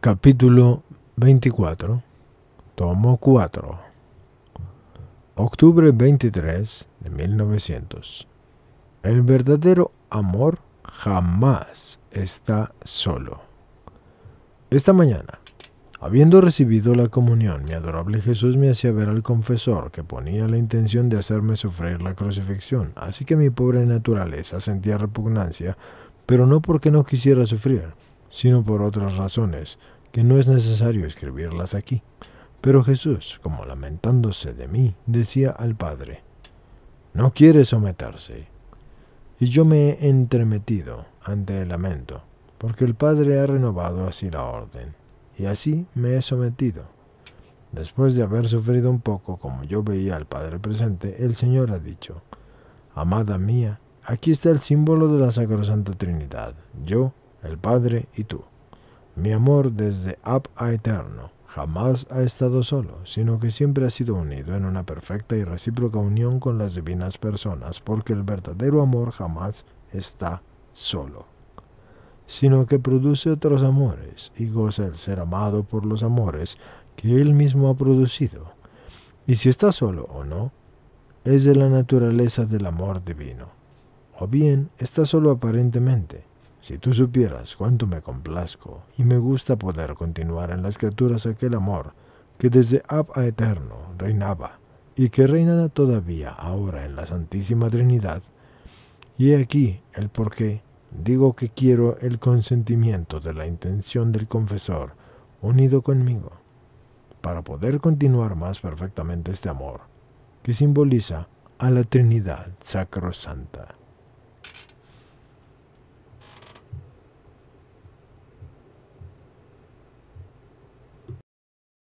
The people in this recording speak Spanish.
Capítulo 24, tomo 4, octubre 23 de 1900. El verdadero amor jamás está solo. Esta mañana, habiendo recibido la comunión, mi adorable Jesús me hacía ver al confesor que ponía la intención de hacerme sufrir la crucifixión, así que mi pobre naturaleza sentía repugnancia, pero no porque no quisiera sufrir, sino por otras razones, no es necesario escribirlas aquí. Pero Jesús, como lamentándose de mí, decía al Padre, No quiere someterse. Y yo me he entremetido ante el lamento, porque el Padre ha renovado así la orden, y así me he sometido. Después de haber sufrido un poco, como yo veía al Padre presente, el Señor ha dicho, Amada mía, aquí está el símbolo de la Sacrosanta Trinidad, yo, el Padre y tú. Mi amor desde ab a eterno jamás ha estado solo, sino que siempre ha sido unido en una perfecta y recíproca unión con las divinas personas, porque el verdadero amor jamás está solo, sino que produce otros amores y goza el ser amado por los amores que él mismo ha producido. Y si está solo o no, es de la naturaleza del amor divino. O bien está solo aparentemente, si tú supieras cuánto me complazco y me gusta poder continuar en las criaturas aquel amor que desde ab a eterno reinaba y que reina todavía ahora en la Santísima Trinidad, y he aquí el por qué digo que quiero el consentimiento de la intención del confesor unido conmigo, para poder continuar más perfectamente este amor, que simboliza a la Trinidad Sacrosanta.